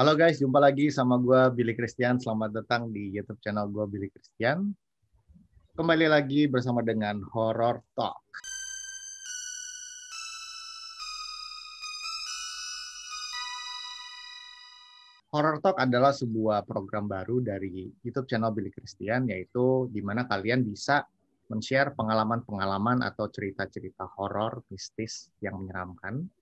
Halo guys, jumpa lagi sama gue Billy Christian. Selamat datang di YouTube channel gue Billy Christian. Kembali lagi bersama dengan Horror Talk. Horror Talk adalah sebuah program baru dari YouTube channel Billy Christian, yaitu di mana kalian bisa men-share pengalaman-pengalaman atau cerita-cerita horor mistis yang menyeramkan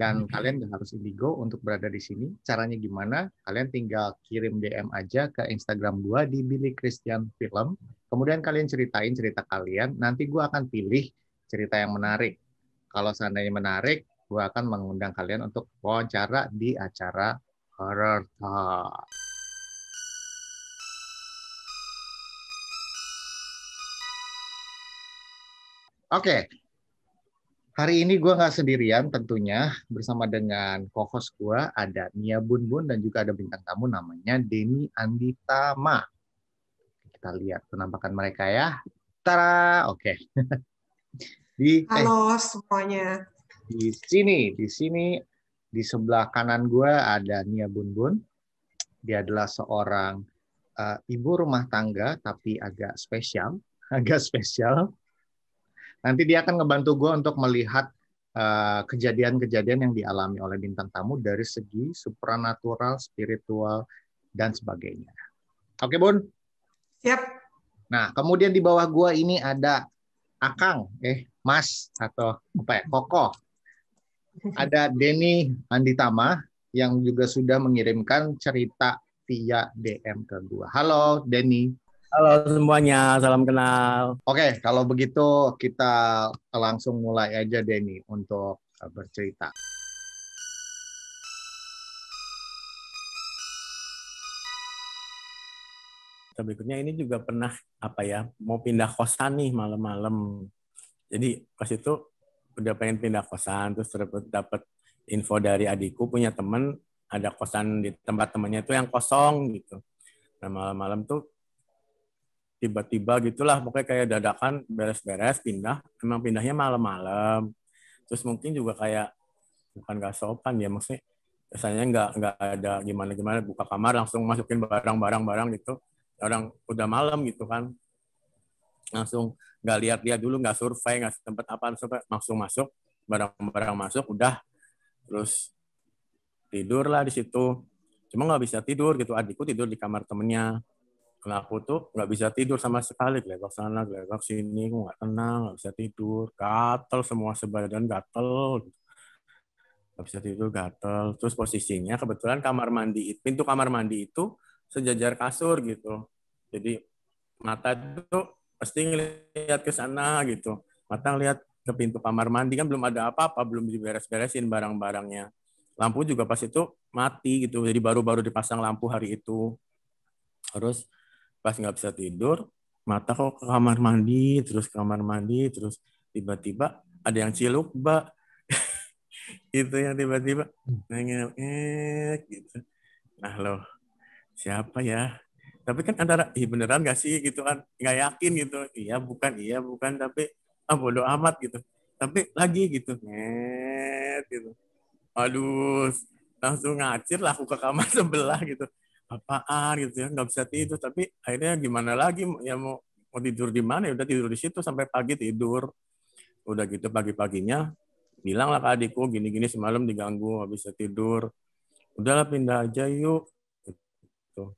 dan okay. kalian nggak harus indigo untuk berada di sini. Caranya gimana? Kalian tinggal kirim DM aja ke Instagram gua di Billy Christian Film. Kemudian kalian ceritain cerita kalian. Nanti gua akan pilih cerita yang menarik. Kalau seandainya menarik, gua akan mengundang kalian untuk wawancara di acara Horror Talk. Oke, okay. Hari ini gue nggak sendirian tentunya bersama dengan kohos gue ada Nia Bun Bun dan juga ada bintang tamu namanya Deni Anditama. Kita lihat penampakan mereka ya. Tara, oke. Okay. di eh, Halo semuanya. Di sini, di sini di sebelah kanan gue ada Nia Bun Bun. Dia adalah seorang uh, ibu rumah tangga tapi agak spesial, agak spesial Nanti dia akan ngebantu gue untuk melihat eh, kejadian-kejadian uh, yang dialami oleh bintang tamu dari segi supranatural, spiritual, dan sebagainya. Oke, Bun? Siap. Nah, kemudian di bawah gue ini ada Akang, eh, Mas, atau apa ya, Koko. Ada Denny Anditama yang juga sudah mengirimkan cerita via DM ke gue. Halo, Denny. Halo semuanya, salam kenal. Oke, okay, kalau begitu kita langsung mulai aja Denny untuk uh, bercerita. Berikutnya ini juga pernah apa ya mau pindah kosan nih malam-malam. Jadi pas itu udah pengen pindah kosan terus dapat dapat info dari adikku punya temen ada kosan di tempat temennya itu yang kosong gitu. Nah malam-malam tuh tiba-tiba gitulah pokoknya kayak dadakan beres-beres pindah emang pindahnya malam-malam terus mungkin juga kayak bukan gak sopan ya maksudnya biasanya nggak nggak ada gimana gimana buka kamar langsung masukin barang-barang barang gitu orang udah malam gitu kan langsung nggak lihat-lihat dulu nggak survei nggak tempat apa langsung masuk barang-barang masuk udah terus tidur lah di situ cuma nggak bisa tidur gitu adikku tidur di kamar temennya Nah aku tuh nggak bisa tidur sama sekali, gelebak sana, gelebak sini, aku nggak tenang, nggak bisa tidur, gatel semua sebadan gatel, nggak bisa tidur gatel. Terus posisinya kebetulan kamar mandi itu pintu kamar mandi itu sejajar kasur gitu, jadi mata itu pasti ngelihat ke sana gitu, mata ngelihat ke pintu kamar mandi kan belum ada apa-apa, belum diberes-beresin barang-barangnya. Lampu juga pas itu mati gitu, jadi baru-baru dipasang lampu hari itu. Terus pas nggak bisa tidur mata kok ke kamar mandi terus ke kamar mandi terus tiba-tiba ada yang ciluk mbak itu yang tiba-tiba hmm. nah, nengel eh gitu nah lo siapa ya tapi kan antara ih beneran gak sih gitu kan nggak yakin gitu iya bukan iya bukan tapi ah bodoh amat gitu tapi lagi gitu net gitu aduh langsung ngacir lah aku ke kamar sebelah gitu apaan gitu ya nggak bisa tidur hmm. tapi akhirnya gimana lagi ya mau mau tidur di mana ya udah tidur di situ sampai pagi tidur udah gitu pagi-paginya bilang lah ke adikku gini-gini semalam diganggu nggak bisa tidur udahlah pindah aja yuk gitu.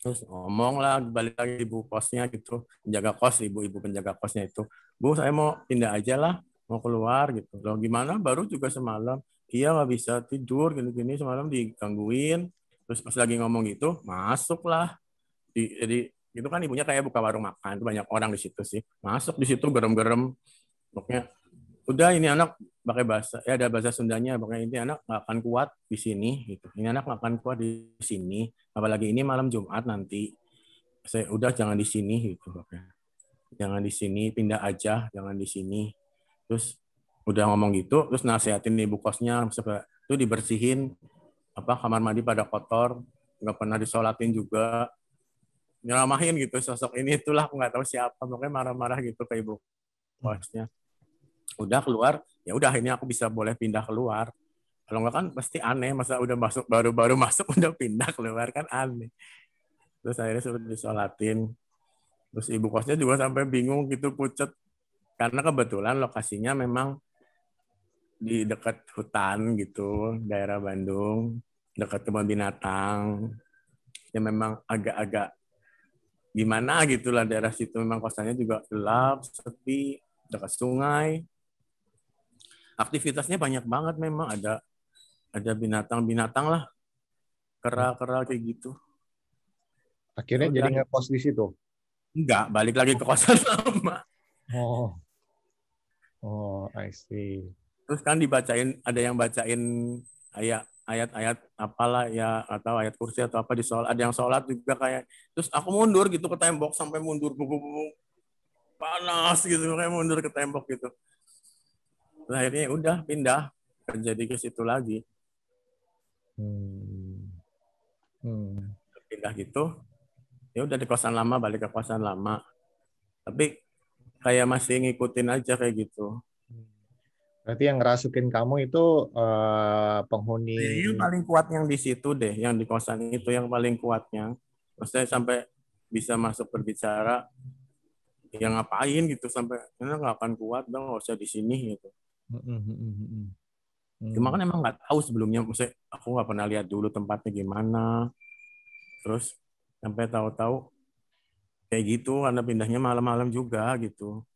terus ngomong lah balik lagi ibu kosnya gitu penjaga kos ibu-ibu penjaga kosnya itu bu saya mau pindah aja lah mau keluar gitu loh gimana baru juga semalam iya nggak bisa tidur gini-gini semalam digangguin terus pas lagi ngomong gitu masuklah di, jadi itu kan ibunya kayak buka warung makan tuh banyak orang di situ sih masuk di situ gerem-gerem pokoknya udah ini anak pakai bahasa ya ada bahasa Sundanya pokoknya ini anak nggak akan kuat di sini gitu ini anak nggak akan kuat di sini apalagi ini malam Jumat nanti saya udah jangan di sini gitu pokoknya jangan di sini pindah aja jangan di sini terus udah ngomong gitu terus nasehatin ibu kosnya itu dibersihin apa kamar mandi pada kotor nggak pernah disolatin juga nyelamahin gitu sosok ini itulah aku nggak tahu siapa mungkin marah-marah gitu ke ibu bosnya udah keluar ya udah ini aku bisa boleh pindah keluar kalau nggak kan pasti aneh masa udah masuk baru-baru masuk udah pindah keluar kan aneh terus akhirnya suruh disolatin terus ibu kosnya juga sampai bingung gitu pucet karena kebetulan lokasinya memang di dekat hutan gitu, daerah Bandung, dekat kebun binatang. Ya memang agak-agak gimana gitulah daerah situ memang kosannya juga gelap, sepi, dekat sungai. Aktivitasnya banyak banget memang ada ada binatang-binatang lah kera-kera kayak gitu. Akhirnya jadi ngekos di situ? Enggak, balik lagi ke kosan lama. Oh. Oh, I see terus kan dibacain ada yang bacain ayat ayat-ayat apalah ya atau ayat kursi atau apa di sholat ada yang sholat juga kayak terus aku mundur gitu ke tembok sampai mundur panas gitu kayak mundur ke tembok gitu nah, akhirnya ya udah pindah terjadi ke situ lagi hmm. Hmm. pindah gitu ya udah di kosan lama balik ke kosan lama tapi kayak masih ngikutin aja kayak gitu Berarti yang ngerasukin kamu itu uh, penghuni Iya paling kuat yang di situ deh, yang di kosan itu yang paling kuatnya. Terus sampai bisa masuk berbicara yang ngapain gitu sampai karena nggak akan kuat dong nggak usah di sini gitu. Mm-hmm. Cuma kan emang nggak tahu sebelumnya, maksudnya aku nggak pernah lihat dulu tempatnya gimana. Terus sampai tahu-tahu kayak gitu karena pindahnya malam-malam juga gitu.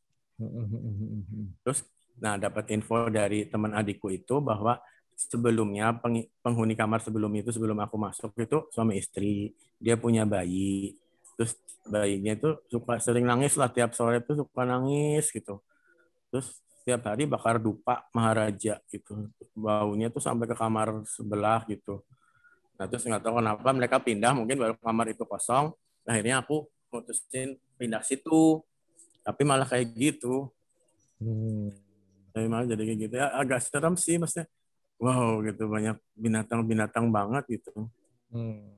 Terus Nah, dapat info dari teman adikku itu bahwa sebelumnya penghuni kamar sebelum itu sebelum aku masuk itu suami istri, dia punya bayi. Terus bayinya itu suka sering nangis lah tiap sore itu suka nangis gitu. Terus tiap hari bakar dupa Maharaja gitu. Baunya tuh sampai ke kamar sebelah gitu. Nah, terus nggak tahu kenapa mereka pindah, mungkin baru kamar itu kosong. Akhirnya aku mutusin pindah situ. Tapi malah kayak gitu. Hmm tapi malah jadi kayak gitu ya agak serem sih maksudnya wow gitu banyak binatang-binatang banget gitu hmm.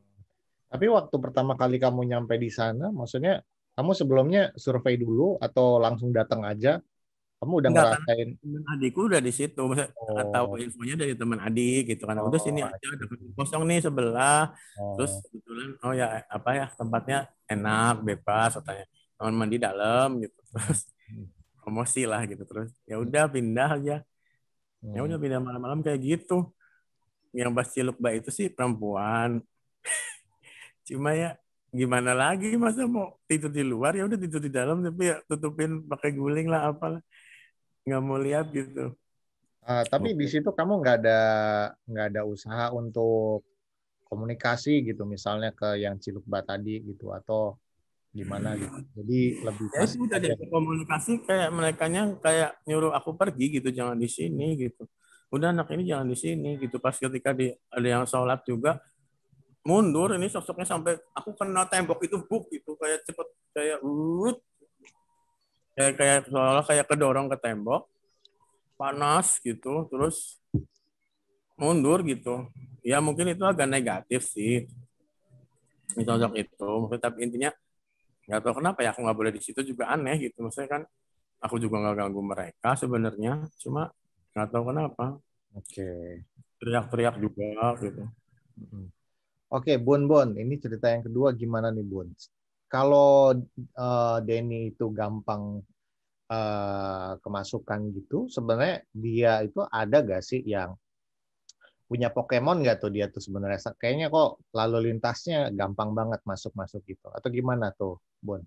tapi waktu pertama kali kamu nyampe di sana maksudnya kamu sebelumnya survei dulu atau langsung datang aja kamu udah Enggak, ngerasain Teman adikku udah di situ oh. tahu infonya dari teman adik gitu kan oh, terus ini aja ada kosong nih sebelah oh. terus kebetulan oh ya apa ya tempatnya enak bebas katanya kamar mandi dalam gitu terus hmm promosi lah gitu terus ya hmm. udah pindah aja ya hmm. udah pindah malam-malam kayak gitu yang pasti ciluk itu sih perempuan cuma ya gimana lagi masa mau tidur di luar ya udah tidur di dalam tapi ya tutupin pakai guling lah apalah nggak mau lihat gitu uh, tapi di situ kamu nggak ada nggak ada usaha untuk komunikasi gitu misalnya ke yang cilukba tadi gitu atau gimana hmm. gitu. Jadi lebih ya sudah ada komunikasi kayak mereka kayak nyuruh aku pergi gitu, jangan di sini gitu. Udah anak ini jangan di sini gitu. Pas ketika di ada yang sholat juga mundur ini sosoknya sampai aku kena tembok itu buk gitu kayak cepet kayak urut ya, kayak kayak seolah kayak kedorong ke tembok panas gitu terus mundur gitu ya mungkin itu agak negatif sih sosok itu tapi intinya nggak tahu kenapa ya aku nggak boleh di situ juga aneh gitu maksudnya kan aku juga nggak ganggu mereka sebenarnya cuma nggak tahu kenapa oke okay. teriak-teriak juga gitu oke okay, Bun Bun ini cerita yang kedua gimana nih Bun kalau uh, Denny itu gampang uh, kemasukan gitu sebenarnya dia itu ada gak sih yang punya Pokemon nggak tuh dia tuh sebenarnya? Kayaknya kok lalu lintasnya gampang banget masuk-masuk gitu. Atau gimana tuh, Bon?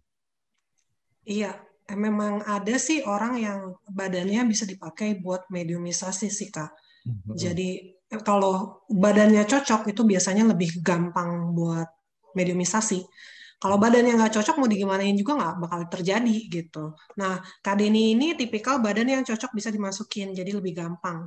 Iya, eh, memang ada sih orang yang badannya bisa dipakai buat mediumisasi sih, Kak. Mhm, mhm. Jadi eh, kalau badannya cocok itu biasanya lebih gampang buat mediumisasi kalau badannya nggak cocok mau digimanain juga nggak bakal terjadi gitu. Nah, Kak Denny ini tipikal badan yang cocok bisa dimasukin, jadi lebih gampang.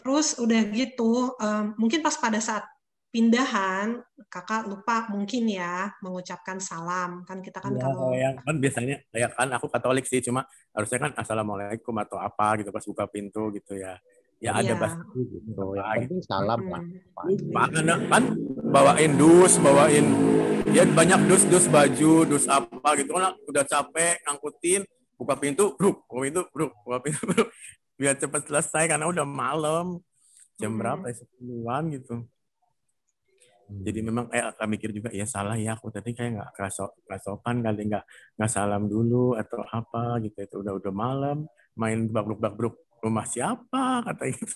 Terus udah gitu, um, mungkin pas pada saat pindahan kakak lupa mungkin ya mengucapkan salam kan kita kan ya, kalau ya, kan biasanya ya kan aku Katolik sih cuma harusnya kan assalamualaikum atau apa gitu pas buka pintu gitu ya ya iya. ada ya. pasti gitu, gitu ya itu salam hmm. pak kan, kan bawain dus bawain ya banyak dus dus baju dus apa gitu kan udah capek ngangkutin buka pintu bruk buka pintu bruk buka pintu bruk biar cepat selesai karena udah malam jam hmm. berapa ya? sepuluhan gitu hmm. jadi memang eh aku mikir juga ya salah ya aku tadi kayak nggak kerasop kerasopan kali nggak nggak salam dulu atau apa gitu itu udah udah malam main bakbruk bakbruk rumah siapa kata itu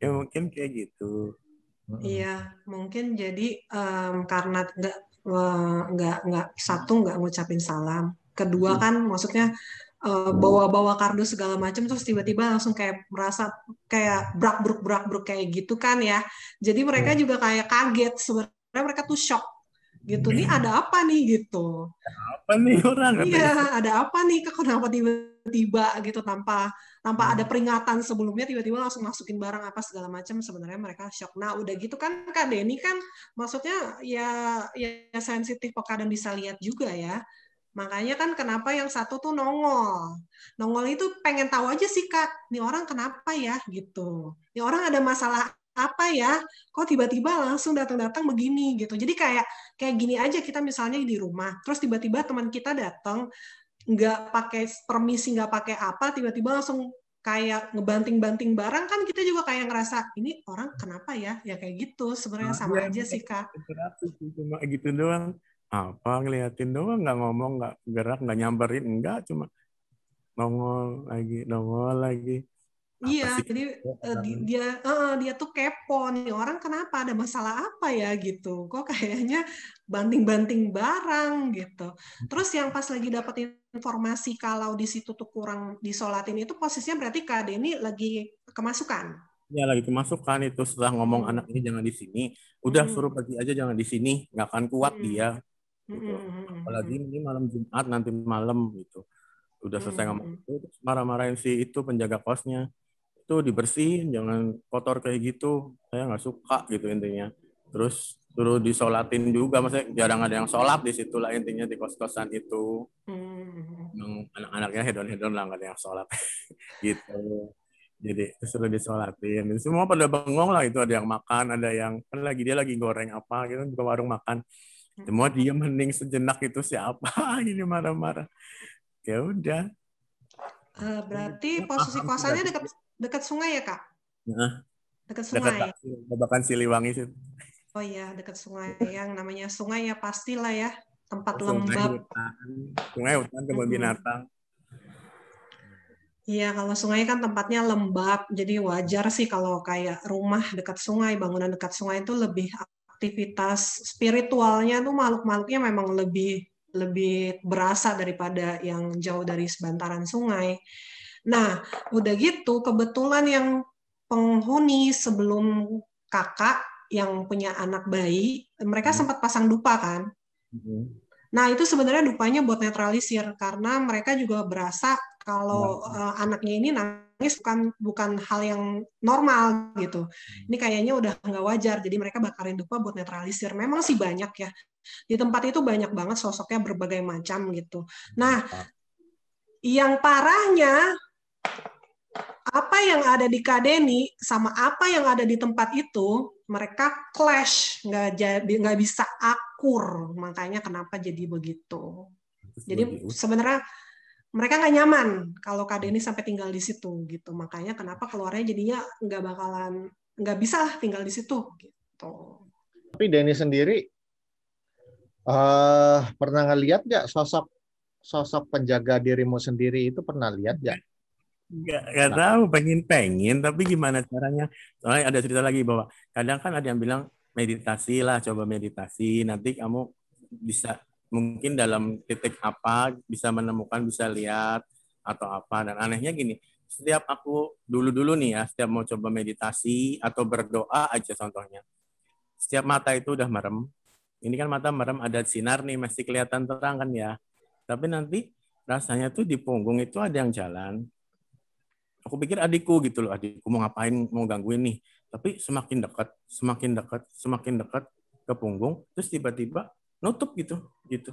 ya mungkin kayak gitu hmm. iya mungkin jadi um, karena nggak nggak nggak satu nggak ngucapin salam kedua hmm. kan maksudnya Eh, bawa-bawa uh, kardus segala macam terus tiba-tiba langsung kayak merasa kayak brak bruk brak bruk kayak gitu kan ya jadi mereka iya. juga kayak kaget sebenarnya mereka tuh shock gitu nih ada apa nih gitu apa nih orang iya gitu. ada apa nih kenapa tiba-tiba gitu tanpa tanpa hmm. ada peringatan sebelumnya tiba-tiba langsung masukin barang apa segala macam sebenarnya mereka shock nah udah gitu kan kak Denny kan maksudnya ya ya sensitif kok kadang bisa lihat juga ya Makanya kan kenapa yang satu tuh nongol. Nongol itu pengen tahu aja sih Kak, ini orang kenapa ya gitu. ini orang ada masalah apa ya? Kok tiba-tiba langsung datang-datang begini gitu. Jadi kayak kayak gini aja kita misalnya di rumah, terus tiba-tiba teman kita datang nggak pakai permisi, nggak pakai apa, tiba-tiba langsung kayak ngebanting-banting barang kan kita juga kayak ngerasa ini orang kenapa ya ya kayak gitu sebenarnya nah, sama iya, aja sih iya. kak cuma gitu doang apa ngeliatin doang nggak ngomong nggak gerak nggak nyamperin enggak cuma nongol lagi nongol lagi iya sih? jadi uh, dia uh, dia tuh kepo nih orang kenapa ada masalah apa ya gitu kok kayaknya banting-banting barang gitu hmm. terus yang pas lagi dapat informasi kalau di situ tuh kurang disolatin itu posisinya berarti Kak Denny lagi kemasukan ya lagi kemasukan itu setelah ngomong hmm. anak ini jangan di sini udah hmm. suruh pergi aja jangan di sini nggak akan kuat hmm. dia Gitu. Hmm, hmm, hmm, Apalagi ini malam Jumat nanti malam gitu. Udah selesai ngomong itu marah-marahin si itu penjaga kosnya. Itu dibersihin jangan kotor kayak gitu. Saya nggak suka gitu intinya. Terus suruh disolatin juga maksudnya jarang ada yang sholat di situ lah intinya di kos-kosan itu hmm. anak-anaknya hedon-hedon lah nggak ada yang sholat gitu jadi suruh disolatin semua pada bengong lah itu ada yang makan ada yang kan lagi dia lagi goreng apa gitu buka warung makan Hmm. semua dia hening sejenak itu siapa ini marah-marah ya udah uh, berarti posisi kuasanya dekat dekat sungai ya kak nah, dekat sungai dekat, bahkan Siliwangi sih oh iya dekat sungai yang namanya sungai ya pastilah ya tempat lembab sungai hutan kebun hmm. binatang Iya, kalau sungai kan tempatnya lembab, jadi wajar sih kalau kayak rumah dekat sungai, bangunan dekat sungai itu lebih aktivitas spiritualnya tuh makhluk-makhluknya memang lebih lebih berasa daripada yang jauh dari sebantaran sungai. Nah, udah gitu kebetulan yang penghuni sebelum kakak yang punya anak bayi, mereka hmm. sempat pasang dupa kan. Hmm. Nah, itu sebenarnya dupanya buat netralisir karena mereka juga berasa kalau hmm. uh, anaknya ini nangis bukan bukan hal yang normal gitu. Hmm. Ini kayaknya udah nggak wajar. Jadi mereka bakarin dupa buat netralisir. Memang sih banyak ya. Di tempat itu banyak banget sosoknya berbagai macam gitu. Hmm, nah, yang parahnya apa yang ada di Kadeni sama apa yang ada di tempat itu mereka clash nggak jadi nggak bisa akur makanya kenapa jadi begitu jadi sebenarnya mereka nggak nyaman kalau Kak ini sampai tinggal di situ gitu. Makanya kenapa keluarnya jadinya nggak bakalan nggak bisa lah tinggal di situ gitu. Tapi Denny sendiri uh, pernah ngeliat nggak sosok sosok penjaga dirimu sendiri itu pernah lihat nggak? Nggak gak nah. tahu, pengen-pengen, tapi gimana caranya? Soalnya ada cerita lagi bahwa kadang kan ada yang bilang meditasi lah, coba meditasi, nanti kamu bisa mungkin dalam titik apa bisa menemukan, bisa lihat atau apa. Dan anehnya gini, setiap aku dulu-dulu nih ya, setiap mau coba meditasi atau berdoa aja contohnya. Setiap mata itu udah merem. Ini kan mata merem ada sinar nih, masih kelihatan terang kan ya. Tapi nanti rasanya tuh di punggung itu ada yang jalan. Aku pikir adikku gitu loh, adikku mau ngapain, mau gangguin nih. Tapi semakin dekat, semakin dekat, semakin dekat ke punggung, terus tiba-tiba nutup gitu gitu.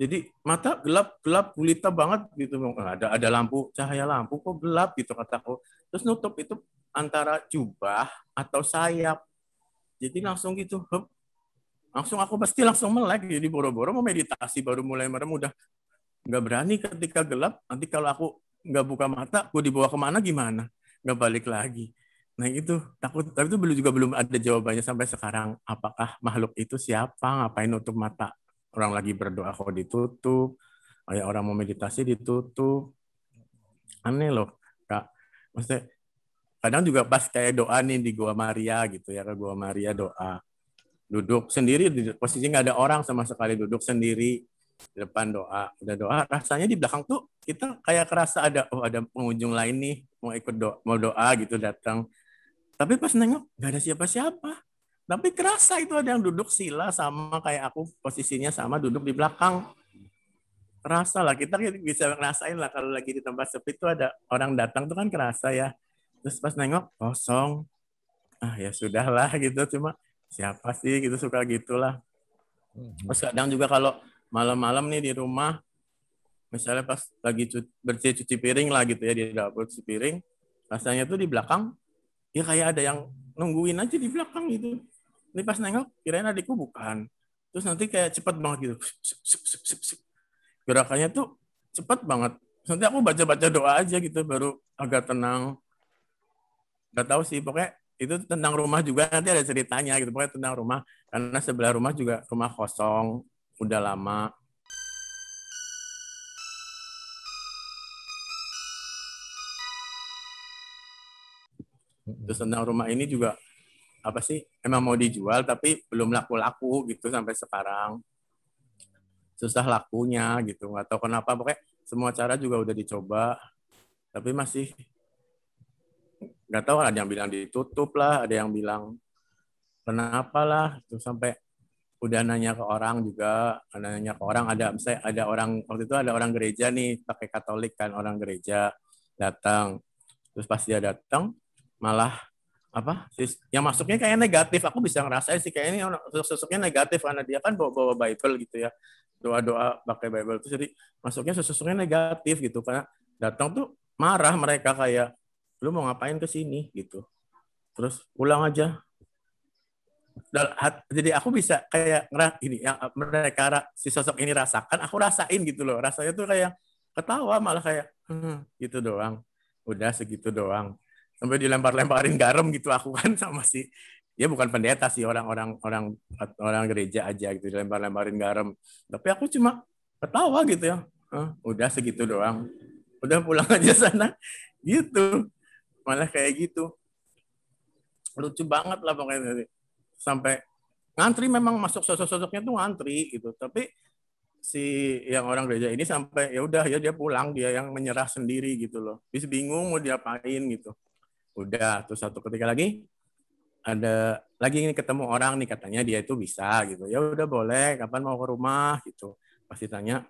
Jadi mata gelap gelap gulita banget gitu. Ada ada lampu cahaya lampu kok gelap gitu kataku. Terus nutup itu antara jubah atau sayap. Jadi langsung gitu, hup, langsung aku pasti langsung melek jadi boro-boro mau meditasi baru mulai merem udah nggak berani ketika gelap nanti kalau aku nggak buka mata aku dibawa kemana gimana nggak balik lagi nah itu takut tapi itu belum juga belum ada jawabannya sampai sekarang apakah makhluk itu siapa ngapain nutup mata orang lagi berdoa kok ditutup kayak orang mau meditasi ditutup aneh loh kak maksudnya kadang juga pas kayak doa nih di gua Maria gitu ya ke gua Maria doa duduk sendiri posisi nggak ada orang sama sekali duduk sendiri di depan doa udah doa rasanya di belakang tuh kita kayak kerasa ada oh ada pengunjung lain nih mau ikut doa mau doa gitu datang tapi pas nengok nggak ada siapa-siapa tapi kerasa itu ada yang duduk sila sama kayak aku posisinya sama duduk di belakang. Kerasa lah kita bisa ngerasain lah kalau lagi di tempat sepi itu ada orang datang tuh kan kerasa ya. Terus pas nengok kosong. Ah ya sudahlah gitu cuma siapa sih gitu suka gitulah. Hmm. Terus kadang juga kalau malam-malam nih di rumah misalnya pas lagi bersih cuci piring lah gitu ya di dapur cuci piring rasanya tuh di belakang ya kayak ada yang nungguin aja di belakang gitu ini pas nengok kirain adikku bukan terus nanti kayak cepet banget gitu gerakannya tuh cepet banget nanti aku baca baca doa aja gitu baru agak tenang nggak tahu sih pokoknya itu tentang rumah juga nanti ada ceritanya gitu pokoknya tentang rumah karena sebelah rumah juga rumah kosong udah lama terus tentang rumah ini juga apa sih emang mau dijual tapi belum laku-laku gitu sampai sekarang susah lakunya gitu nggak tahu kenapa pokoknya semua cara juga udah dicoba tapi masih nggak tahu ada yang bilang ditutup lah ada yang bilang kenapa lah terus sampai udah nanya ke orang juga nanya ke orang ada misalnya ada orang waktu itu ada orang gereja nih pakai Katolik kan orang gereja datang terus pasti dia datang malah apa yang masuknya kayak negatif aku bisa ngerasain sih kayak ini sosoknya negatif karena dia kan bawa bawa Bible gitu ya doa doa pakai Bible itu jadi masuknya sosoknya negatif gitu karena datang tuh marah mereka kayak lu mau ngapain ke sini gitu terus pulang aja jadi aku bisa kayak ngerah ini yang eh, mereka si sosok ini rasakan aku rasain gitu loh rasanya tuh kayak ketawa malah kayak hm, gitu doang udah segitu doang sampai dilempar-lemparin garam gitu aku kan sama si dia bukan pendeta sih orang-orang orang orang gereja aja gitu dilempar-lemparin garam tapi aku cuma ketawa gitu ya udah segitu doang udah pulang aja sana gitu malah kayak gitu lucu banget lah pokoknya sampai ngantri memang masuk sosok-sosoknya tuh ngantri gitu tapi si yang orang gereja ini sampai ya udah ya dia pulang dia yang menyerah sendiri gitu loh bis bingung mau diapain gitu udah terus satu ketika lagi ada lagi ini ketemu orang nih katanya dia itu bisa gitu ya udah boleh kapan mau ke rumah gitu pasti tanya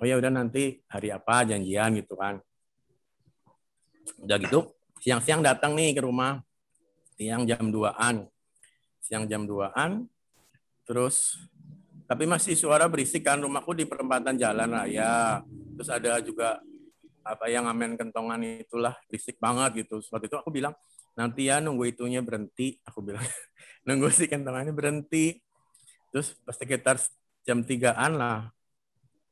oh ya udah nanti hari apa janjian gitu kan udah gitu siang-siang datang nih ke rumah siang jam 2-an siang jam 2-an terus tapi masih suara berisik kan rumahku di perempatan jalan raya terus ada juga apa yang ngamen kentongan itulah berisik banget gitu. seperti itu aku bilang nanti ya nunggu itunya berhenti. Aku bilang nunggu si kentongannya berhenti. Terus pas sekitar jam tigaan lah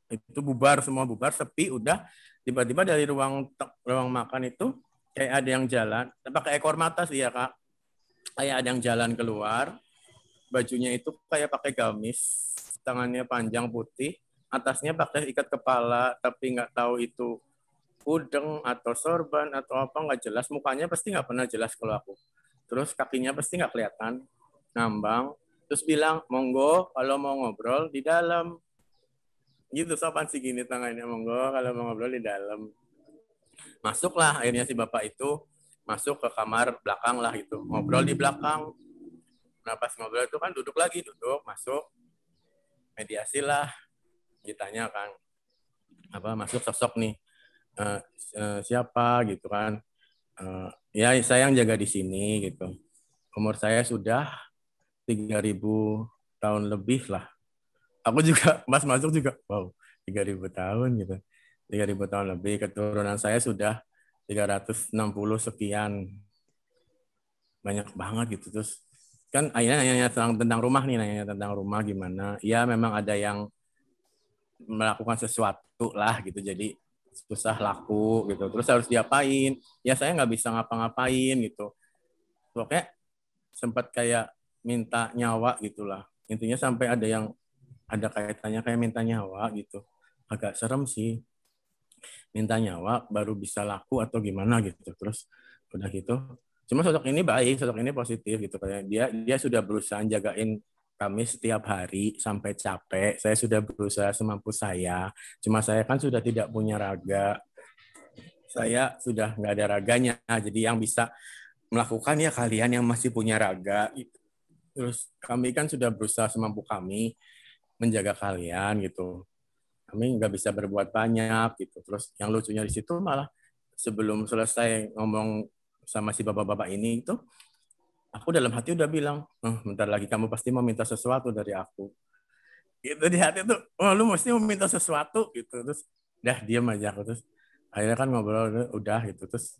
itu bubar semua bubar sepi udah tiba-tiba dari ruang ruang makan itu kayak ada yang jalan pakai ekor mata sih ya kak kayak ada yang jalan keluar bajunya itu kayak pakai gamis tangannya panjang putih atasnya pakai ikat kepala tapi nggak tahu itu udeng atau sorban atau apa nggak jelas mukanya pasti nggak pernah jelas kalau aku terus kakinya pasti nggak kelihatan nambang. terus bilang monggo kalau mau ngobrol di dalam gitu sopan sih gini tangannya monggo kalau mau ngobrol di dalam masuklah akhirnya si bapak itu masuk ke kamar belakang lah gitu ngobrol di belakang nah pas ngobrol itu kan duduk lagi duduk masuk mediasi lah ditanya kan apa masuk sosok nih Eh, eh, siapa gitu kan uh, ya saya yang jaga di sini gitu umur saya sudah 3000 tahun lebih lah aku juga mas masuk juga wow 3000 tahun gitu 3000 tahun lebih keturunan saya sudah 360 sekian banyak banget gitu terus kan ayah nanya tentang, tentang rumah nih nanya tentang rumah gimana ya memang ada yang melakukan sesuatu lah gitu jadi susah laku gitu terus harus diapain ya saya nggak bisa ngapa-ngapain gitu pokoknya sempat kayak minta nyawa gitulah intinya sampai ada yang ada kaitannya kayak minta nyawa gitu agak serem sih minta nyawa baru bisa laku atau gimana gitu terus udah gitu cuma sosok ini baik sosok ini positif gitu kayak dia dia sudah berusaha jagain kami setiap hari sampai capek. Saya sudah berusaha semampu saya. Cuma saya kan sudah tidak punya raga. Saya sudah nggak ada raganya. Jadi yang bisa melakukan ya kalian yang masih punya raga. Terus kami kan sudah berusaha semampu kami menjaga kalian gitu. Kami nggak bisa berbuat banyak gitu. Terus yang lucunya di situ malah sebelum selesai ngomong sama si bapak-bapak ini itu aku dalam hati udah bilang, oh, bentar lagi kamu pasti mau minta sesuatu dari aku. Gitu di hati tuh, oh, lu mesti minta sesuatu gitu. Terus dah diam aja aku terus akhirnya kan ngobrol udah gitu terus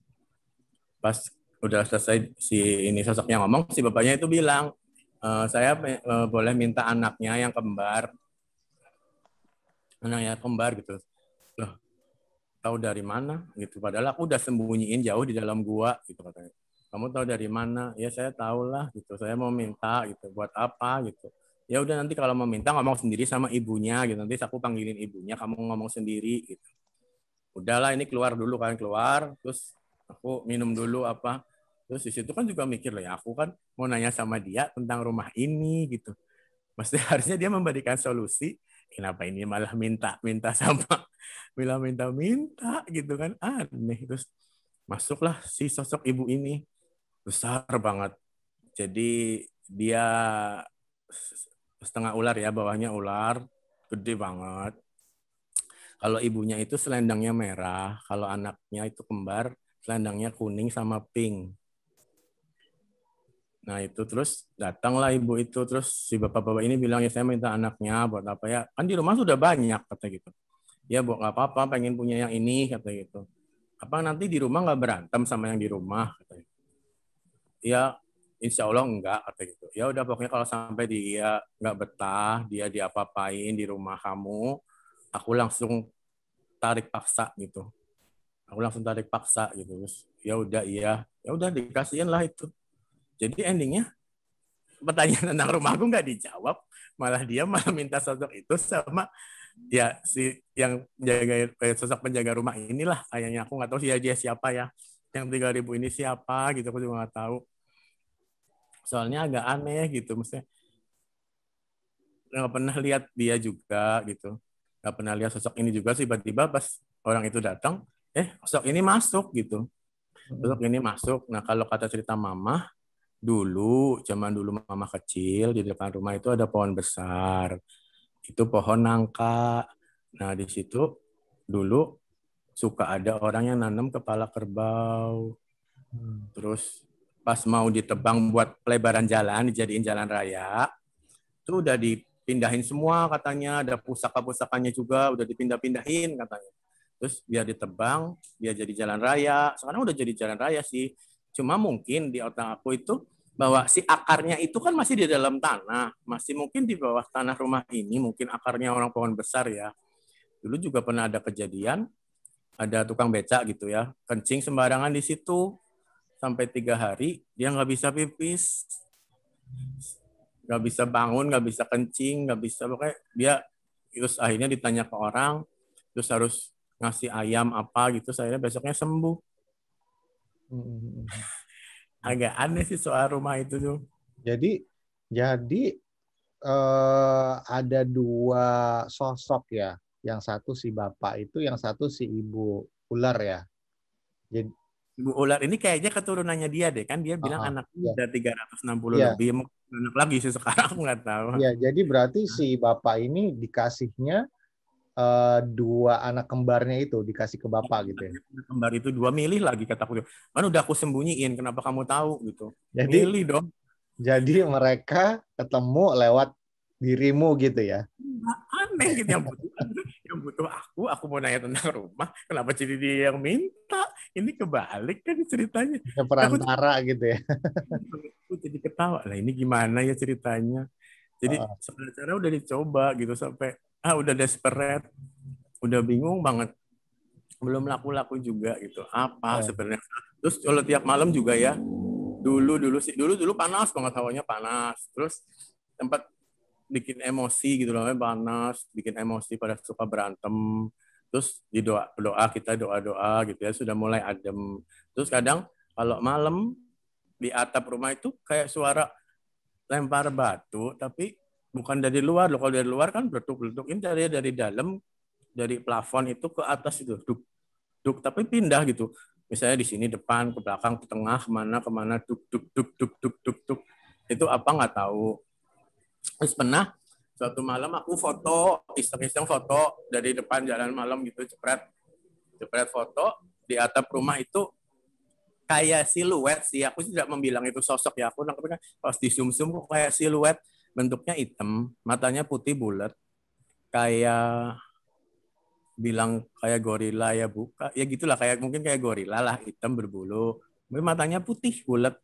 pas udah selesai si ini sosoknya ngomong si bapaknya itu bilang e, saya e, boleh minta anaknya yang kembar anaknya kembar gitu loh tahu dari mana gitu padahal aku udah sembunyiin jauh di dalam gua gitu katanya kamu tahu dari mana ya saya tahu lah gitu saya mau minta gitu buat apa gitu ya udah nanti kalau mau minta ngomong sendiri sama ibunya gitu nanti aku panggilin ibunya kamu ngomong sendiri gitu udahlah ini keluar dulu kan keluar terus aku minum dulu apa terus di situ kan juga mikir loh ya aku kan mau nanya sama dia tentang rumah ini gitu mesti harusnya dia memberikan solusi kenapa ini malah minta minta sama bila minta minta gitu kan aneh terus masuklah si sosok ibu ini besar banget. Jadi dia setengah ular ya, bawahnya ular, gede banget. Kalau ibunya itu selendangnya merah, kalau anaknya itu kembar, selendangnya kuning sama pink. Nah itu terus datanglah ibu itu terus si bapak-bapak ini bilang ya saya minta anaknya buat apa ya kan di rumah sudah banyak kata gitu ya buat apa-apa pengen punya yang ini kata gitu apa nanti di rumah nggak berantem sama yang di rumah kata gitu ya insya Allah enggak atau gitu ya udah pokoknya kalau sampai dia enggak betah dia diapa-apain di rumah kamu aku langsung tarik paksa gitu aku langsung tarik paksa gitu terus ya udah iya ya udah dikasihin lah itu jadi endingnya pertanyaan tentang rumahku nggak dijawab malah dia malah minta sosok itu sama ya si yang jaga eh, sosok penjaga rumah inilah ayahnya. aku nggak tahu sih ya dia siapa ya yang 3000 ini siapa gitu aku juga nggak tahu soalnya agak aneh gitu maksudnya nggak pernah lihat dia juga gitu nggak pernah lihat sosok ini juga tiba-tiba pas orang itu datang eh sosok ini masuk gitu sosok ini masuk nah kalau kata cerita mama dulu zaman dulu mama kecil di depan rumah itu ada pohon besar itu pohon nangka nah di situ dulu suka ada orang yang nanam kepala kerbau. Hmm. Terus pas mau ditebang buat pelebaran jalan, dijadiin jalan raya, itu udah dipindahin semua katanya, ada pusaka-pusakanya juga udah dipindah-pindahin katanya. Terus biar ditebang, biar jadi jalan raya. Sekarang udah jadi jalan raya sih. Cuma mungkin di otak aku itu bahwa si akarnya itu kan masih di dalam tanah, masih mungkin di bawah tanah rumah ini, mungkin akarnya orang pohon besar ya. Dulu juga pernah ada kejadian, ada tukang becak gitu ya kencing sembarangan di situ sampai tiga hari dia nggak bisa pipis nggak bisa bangun nggak bisa kencing nggak bisa pokoknya dia terus akhirnya ditanya ke orang terus harus ngasih ayam apa gitu saya besoknya sembuh hmm. agak aneh sih soal rumah itu tuh jadi jadi eh, ada dua sosok ya yang satu si bapak itu, yang satu si ibu ular ya. Jadi Ibu ular ini kayaknya keturunannya dia deh kan dia bilang uh-huh, anak iya. ratus enam 360 ya. lebih anak lagi sih sekarang nggak tahu. Ya jadi berarti si bapak ini dikasihnya uh, dua anak kembarnya itu dikasih ke bapak gitu ya. Kembar itu dua milih lagi kataku. Kan udah aku sembunyiin kenapa kamu tahu gitu. Jadi milih dong. Jadi mereka ketemu lewat dirimu gitu ya. Iya, aneh gitu yang butuh aku, aku mau nanya tentang rumah, kenapa jadi dia yang minta? Ini kebalik kan ceritanya. Ya, perantara aku, gitu ya. aku jadi ketawa, lah ini gimana ya ceritanya. Jadi uh. Oh. sebenarnya udah dicoba gitu sampai, ah udah desperate, udah bingung banget. Belum laku-laku juga gitu. Apa uh. sebenarnya? Terus kalau tiap malam juga ya, dulu dulu sih dulu dulu panas banget hawanya panas terus tempat bikin emosi gitu loh, panas, bikin emosi pada suka berantem. Terus di doa doa kita doa-doa gitu ya sudah mulai adem. Terus kadang kalau malam di atap rumah itu kayak suara lempar batu tapi bukan dari luar loh. Kalau dari luar kan bertuk-bertuk ini dari dari dalam dari plafon itu ke atas itu duk duk tapi pindah gitu. Misalnya di sini depan ke belakang ke tengah kemana kemana duk duk duk duk duk duk duk itu apa nggak tahu terus pernah suatu malam aku foto iseng-iseng foto dari depan jalan malam gitu cepret cepret foto di atap rumah itu kayak siluet sih aku tidak membilang itu sosok ya aku nangkepnya pas di zoom zoom kayak siluet bentuknya hitam matanya putih bulat kayak bilang kayak gorila ya buka ya gitulah kayak mungkin kayak gorila lah hitam berbulu matanya putih bulat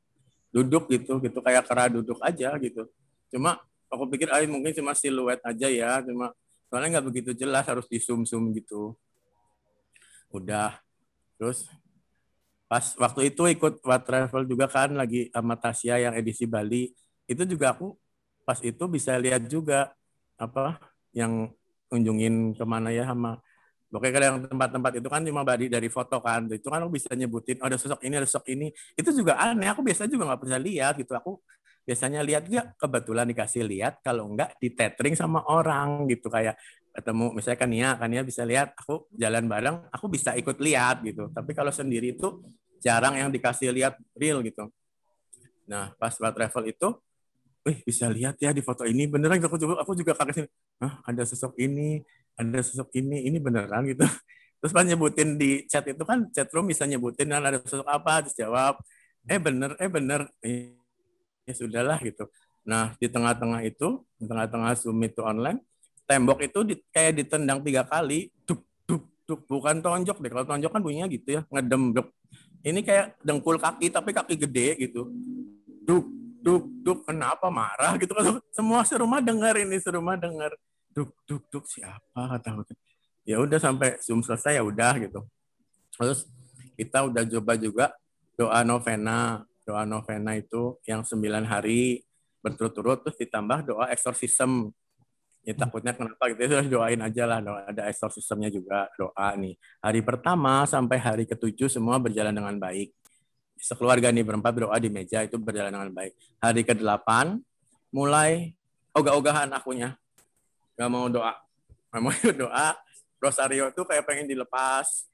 duduk gitu gitu kayak kera duduk aja gitu cuma aku pikir ah mungkin cuma siluet aja ya cuma soalnya nggak begitu jelas harus di zoom zoom gitu udah terus pas waktu itu ikut What Travel juga kan lagi sama Tasya yang edisi Bali itu juga aku pas itu bisa lihat juga apa yang kunjungin kemana ya sama Oke kalau yang tempat-tempat itu kan cuma badi dari foto kan, itu kan aku bisa nyebutin oh, ada sosok ini, ada sosok ini. Itu juga aneh. Aku biasa juga nggak bisa lihat gitu. Aku biasanya lihat ya kebetulan dikasih lihat kalau enggak di tethering sama orang gitu kayak ketemu misalnya kan ya kan ya bisa lihat aku jalan bareng aku bisa ikut lihat gitu tapi kalau sendiri itu jarang yang dikasih lihat real gitu nah pas buat travel itu wih bisa lihat ya di foto ini beneran aku juga aku juga kaget sih Hah, ada sosok ini ada sosok ini ini beneran gitu terus pas nyebutin di chat itu kan chat room bisa nyebutin kan ada sosok apa terus jawab eh bener eh bener ya sudahlah gitu. Nah di tengah-tengah itu, di tengah-tengah Zoom itu online, tembok itu di, kayak ditendang tiga kali, duk, duk, duk, bukan tonjok deh. Kalau tonjok kan bunyinya gitu ya, ngedem, duk. Ini kayak dengkul kaki tapi kaki gede gitu. Duk, duk, duk, kenapa marah gitu. Semua serumah dengar ini, serumah dengar. Duk, duk, duk, siapa kata Ya udah sampai Zoom selesai ya udah gitu. Terus kita udah coba juga doa novena doa novena itu yang sembilan hari berturut-turut terus ditambah doa eksorsisem ya hmm. takutnya kenapa gitu ya doain aja lah doa ada eksorsismnya juga doa nih hari pertama sampai hari ketujuh semua berjalan dengan baik sekeluarga nih berempat berdoa di meja itu berjalan dengan baik hari ke delapan mulai ogah-ogahan akunya nggak mau doa nggak mau doa rosario tuh kayak pengen dilepas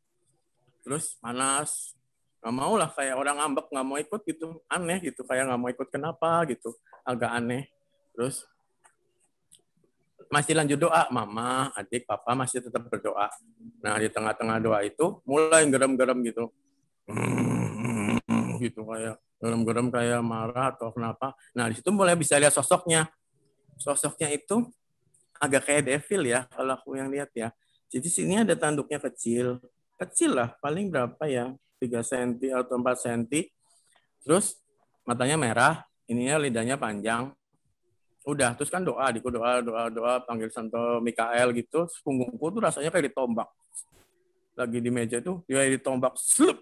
terus panas nggak mau lah kayak orang ngambek nggak mau ikut gitu aneh gitu kayak nggak mau ikut kenapa gitu agak aneh terus masih lanjut doa mama adik papa masih tetap berdoa nah di tengah-tengah doa itu mulai geram-geram gitu gitu kayak geram-geram kayak marah atau kenapa nah di situ mulai bisa lihat sosoknya sosoknya itu agak kayak devil ya kalau aku yang lihat ya jadi sini ada tanduknya kecil kecil lah paling berapa ya 3 cm atau 4 cm. Terus matanya merah, ininya lidahnya panjang. Udah, terus kan doa, diku doa, doa, doa, panggil Santo Mikael gitu. Punggungku tuh rasanya kayak ditombak. Lagi di meja tuh, dia ditombak, slup.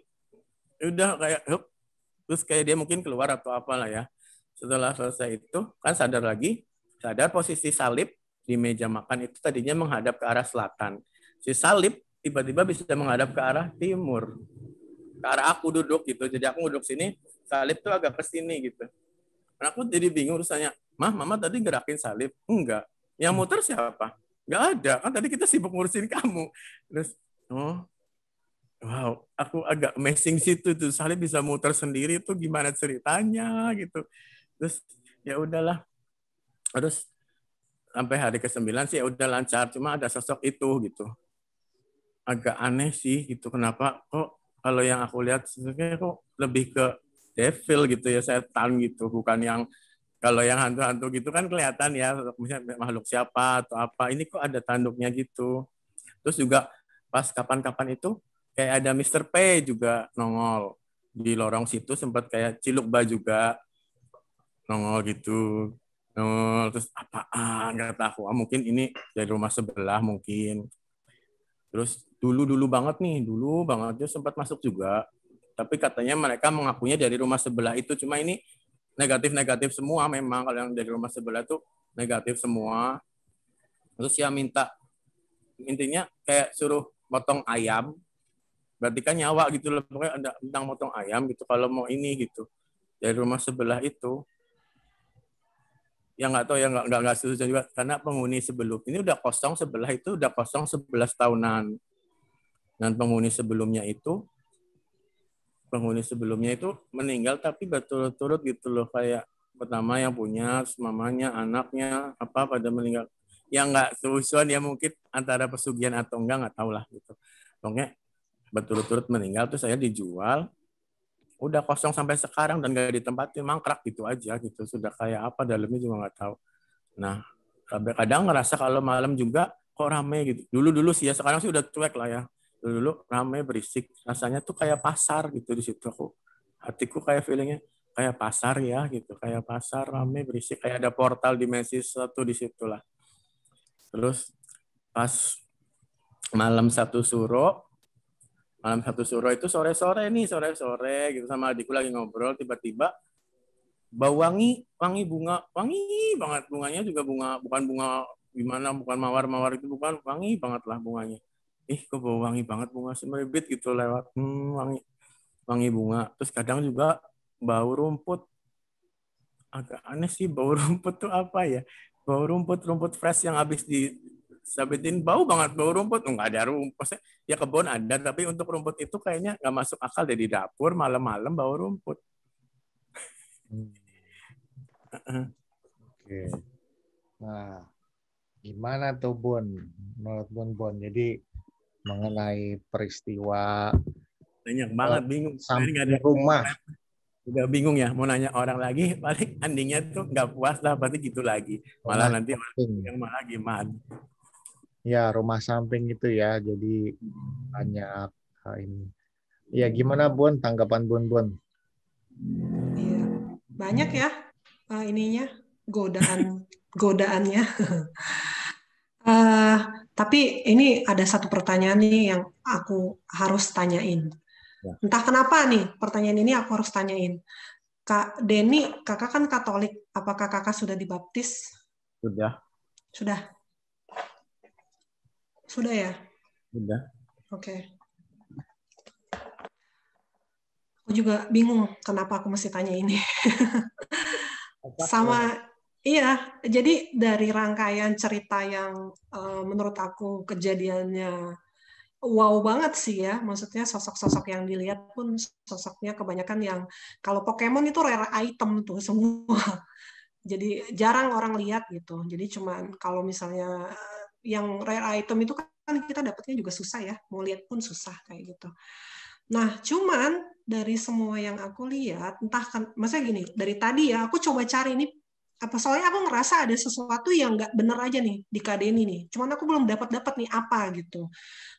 Udah kayak, hup. terus kayak dia mungkin keluar atau apalah ya. Setelah selesai itu, kan sadar lagi, sadar posisi salib di meja makan itu tadinya menghadap ke arah selatan. Si salib tiba-tiba bisa menghadap ke arah timur ke arah aku duduk gitu. Jadi aku duduk sini, salib tuh agak ke sini gitu. Dan aku jadi bingung terus tanya, Mah, Mama tadi gerakin salib? Enggak. Yang muter siapa? Enggak ada. Kan tadi kita sibuk ngurusin kamu. Terus, oh, wow, aku agak messing situ tuh. Salib bisa muter sendiri tuh gimana ceritanya gitu. Terus, ya udahlah. Terus, sampai hari ke-9 sih ya udah lancar. Cuma ada sosok itu gitu. Agak aneh sih gitu. Kenapa kok kalau yang aku lihat sebenarnya kok lebih ke devil gitu ya setan gitu bukan yang kalau yang hantu-hantu gitu kan kelihatan ya misalnya makhluk siapa atau apa ini kok ada tanduknya gitu terus juga pas kapan-kapan itu kayak ada Mr. P juga nongol di lorong situ sempat kayak ciluk ba juga nongol gitu nongol terus apaan nggak tahu ah, mungkin ini dari rumah sebelah mungkin terus dulu-dulu banget nih, dulu banget dia sempat masuk juga. Tapi katanya mereka mengakunya dari rumah sebelah itu. Cuma ini negatif-negatif semua memang. Kalau yang dari rumah sebelah itu negatif semua. Terus dia ya minta, intinya kayak suruh potong ayam. Berarti kan nyawa gitu loh. Pokoknya ada tentang potong ayam gitu kalau mau ini gitu. Dari rumah sebelah itu. yang nggak tahu yang nggak nggak nggak setuju juga karena penghuni sebelum ini udah kosong sebelah itu udah kosong sebelas tahunan dan penghuni sebelumnya itu penghuni sebelumnya itu meninggal tapi berturut-turut gitu loh kayak pertama yang punya, mamanya, anaknya, apa pada meninggal. Yang nggak sesuai ya mungkin antara pesugihan atau enggak nggak tahu lah gitu. Pokoknya berturut-turut meninggal tuh saya dijual udah kosong sampai sekarang dan gak ditempatin mangkrak gitu aja gitu sudah kayak apa dalamnya juga nggak tahu nah kadang ngerasa kalau malam juga kok rame gitu dulu dulu sih ya sekarang sih udah cuek lah ya dulu, dulu ramai berisik rasanya tuh kayak pasar gitu di situ aku hatiku kayak feelingnya kayak pasar ya gitu kayak pasar ramai berisik kayak ada portal dimensi satu di situlah terus pas malam satu suro malam satu suro itu sore sore nih sore sore gitu sama adikku lagi ngobrol tiba-tiba bau wangi wangi bunga wangi banget bunganya juga bunga bukan bunga gimana bukan mawar mawar itu bukan wangi banget lah bunganya ih kok bau wangi banget bunga semerbit gitu lewat hmm, wangi wangi bunga terus kadang juga bau rumput agak aneh sih bau rumput tuh apa ya bau rumput rumput fresh yang habis di sabitin bau banget bau rumput nggak ada rumput ya kebun ada tapi untuk rumput itu kayaknya nggak masuk akal deh di dapur malam-malam bau rumput hmm. oke okay. nah gimana tuh bun menurut bun bun jadi mengenai peristiwa banyak banget eh, bingung sampai ada rumah udah bingung ya mau nanya orang lagi balik endingnya tuh nggak puas lah pasti gitu lagi malah rumah nanti samping. yang malah gimana ya rumah samping itu ya jadi banyak eh, ini ya gimana bun tanggapan bun bun iya banyak ya eh, ininya godaan godaannya uh, Tapi ini ada satu pertanyaan nih yang aku harus tanyain. Ya. Entah kenapa nih pertanyaan ini aku harus tanyain. Kak Denny, kakak kan Katolik. Apakah kakak sudah dibaptis? Sudah. Sudah. Sudah ya? Sudah. Oke. Okay. Aku juga bingung kenapa aku mesti tanya ini. Sama Iya, jadi dari rangkaian cerita yang uh, menurut aku kejadiannya wow banget sih ya. Maksudnya sosok-sosok yang dilihat pun sosoknya kebanyakan yang kalau Pokemon itu rare item tuh semua. Jadi jarang orang lihat gitu. Jadi cuman kalau misalnya eh, yang rare item itu kan kita dapatnya juga susah ya. Mau lihat pun susah kayak gitu. Nah, cuman dari semua yang aku lihat, entah kan, maksudnya gini, dari tadi ya, aku coba cari ini apa soalnya aku ngerasa ada sesuatu yang nggak bener aja nih di KD ini nih cuman aku belum dapat dapat nih apa gitu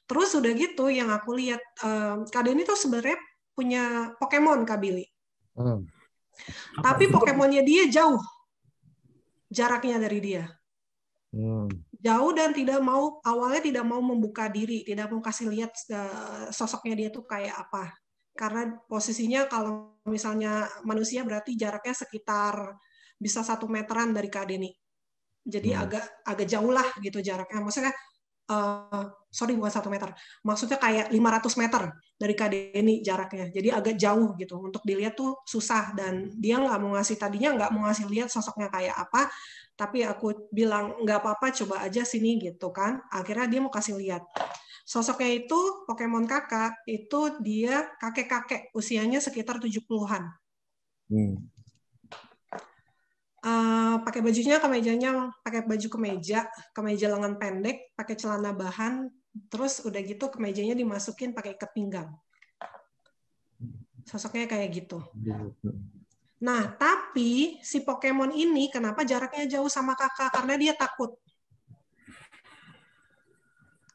terus udah gitu yang aku lihat um, KD ini sebenarnya punya Pokemon Kabili hmm. tapi Pokemonnya dia jauh jaraknya dari dia hmm. jauh dan tidak mau awalnya tidak mau membuka diri tidak mau kasih lihat uh, sosoknya dia tuh kayak apa karena posisinya kalau misalnya manusia berarti jaraknya sekitar bisa satu meteran dari Kak ini, Jadi hmm. agak agak jauh lah gitu jaraknya. Maksudnya uh, sorry bukan satu meter. Maksudnya kayak 500 meter dari Kak ini jaraknya. Jadi agak jauh gitu. Untuk dilihat tuh susah dan dia nggak mau ngasih tadinya nggak mau ngasih lihat sosoknya kayak apa. Tapi aku bilang nggak apa-apa coba aja sini gitu kan. Akhirnya dia mau kasih lihat sosoknya itu Pokemon kakak itu dia kakek-kakek usianya sekitar 70-an. Hmm. Eh, pakai bajunya kemejanya pakai baju kemeja kemeja lengan pendek pakai celana bahan terus udah gitu kemejanya dimasukin pakai ikat pinggang sosoknya kayak gitu nah tapi si Pokemon ini kenapa jaraknya jauh sama kakak karena dia takut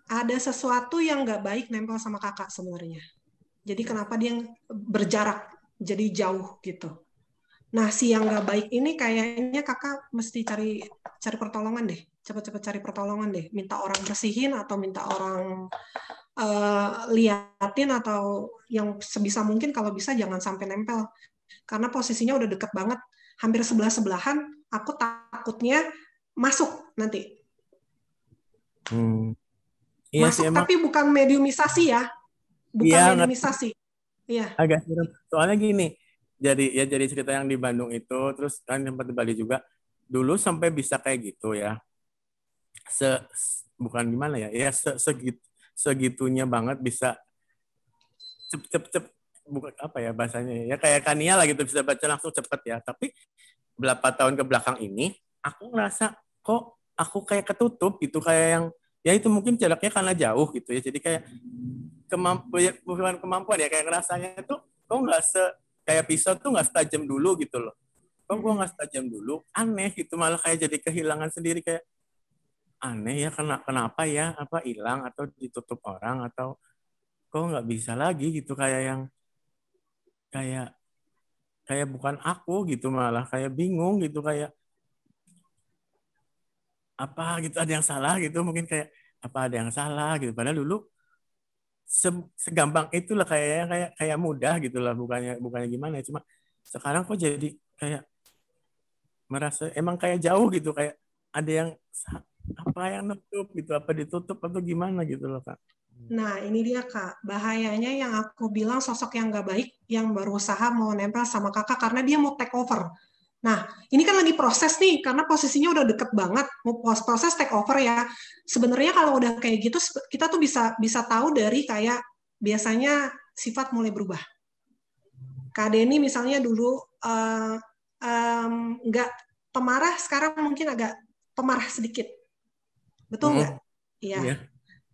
ada sesuatu yang nggak baik nempel sama kakak sebenarnya jadi kenapa dia berjarak jadi jauh gitu nasi yang nggak baik ini kayaknya kakak mesti cari cari pertolongan deh cepat-cepat cari pertolongan deh minta orang bersihin atau minta orang uh, liatin atau yang sebisa mungkin kalau bisa jangan sampai nempel karena posisinya udah deket banget hampir sebelah sebelahan aku takutnya masuk nanti hmm. iya masuk sih, tapi bukan mediumisasi ya bukan ya, mediumisasi iya agak serem soalnya gini jadi ya jadi cerita yang di Bandung itu terus kan sempat di Bali juga dulu sampai bisa kayak gitu ya se, se bukan gimana ya ya se, segit, segitunya banget bisa cep cep cep bukan apa ya bahasanya ya, ya kayak Kania lah gitu bisa baca langsung cepet ya tapi berapa tahun ke belakang ini aku ngerasa kok aku kayak ketutup gitu kayak yang ya itu mungkin jaraknya karena jauh gitu ya jadi kayak kemampuan ya, kemampuan ya kayak rasanya itu kok nggak se kayak pisau tuh nggak setajam dulu gitu loh kok gue nggak setajam dulu aneh gitu malah kayak jadi kehilangan sendiri kayak aneh ya kena kenapa ya apa hilang atau ditutup orang atau kok nggak bisa lagi gitu kayak yang kayak kayak bukan aku gitu malah kayak bingung gitu kayak apa gitu ada yang salah gitu mungkin kayak apa ada yang salah gitu padahal dulu se segampang itulah kayaknya kayak kayak mudah gitulah bukannya bukannya gimana ya, cuma sekarang kok jadi kayak merasa emang kayak jauh gitu kayak ada yang apa yang nutup gitu apa ditutup atau gimana gitu loh kak hmm. nah ini dia kak bahayanya yang aku bilang sosok yang gak baik yang berusaha mau nempel sama kakak karena dia mau take over Nah, ini kan lagi proses nih, karena posisinya udah deket banget, mau proses take over ya. Sebenarnya kalau udah kayak gitu, kita tuh bisa bisa tahu dari kayak biasanya sifat mulai berubah. Kak Denny misalnya dulu uh, um, nggak pemarah, sekarang mungkin agak pemarah sedikit. Betul hmm. nggak? Oh, Iya. Yeah.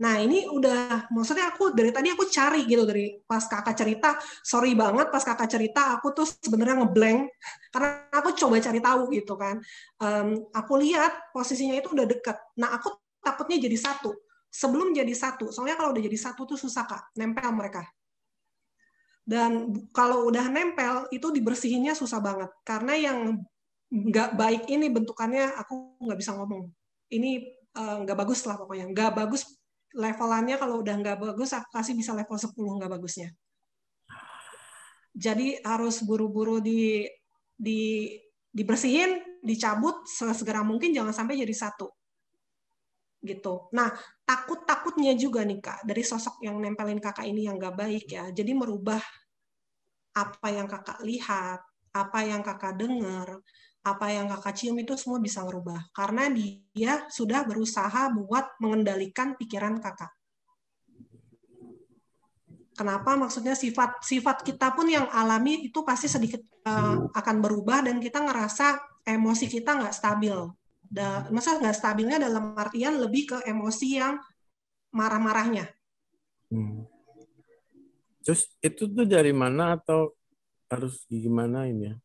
Nah ini udah, maksudnya aku dari tadi aku cari gitu dari pas kakak cerita, sorry banget pas kakak cerita aku tuh sebenarnya ngeblank karena aku coba cari tahu gitu kan. Um, aku lihat posisinya itu udah deket. Nah aku takutnya jadi satu. Sebelum jadi satu, soalnya kalau udah jadi satu tuh susah kak, nempel mereka. Dan kalau udah nempel itu dibersihinnya susah banget karena yang nggak baik ini bentukannya aku nggak bisa ngomong. Ini eh, nggak uh, bagus lah pokoknya, nggak bagus levelannya kalau udah nggak bagus aku kasih bisa level 10 nggak bagusnya jadi harus buru-buru di di dibersihin dicabut segera mungkin jangan sampai jadi satu gitu nah takut takutnya juga nih kak dari sosok yang nempelin kakak ini yang nggak baik ya jadi merubah apa yang kakak lihat apa yang kakak dengar apa yang kakak cium itu semua bisa berubah karena dia sudah berusaha buat mengendalikan pikiran kakak. Kenapa? Maksudnya sifat-sifat kita pun yang alami itu pasti sedikit uh, akan berubah dan kita ngerasa emosi kita nggak stabil. Da, masa nggak stabilnya dalam artian lebih ke emosi yang marah-marahnya. Hmm. Terus itu tuh dari mana atau harus gimana ini ya?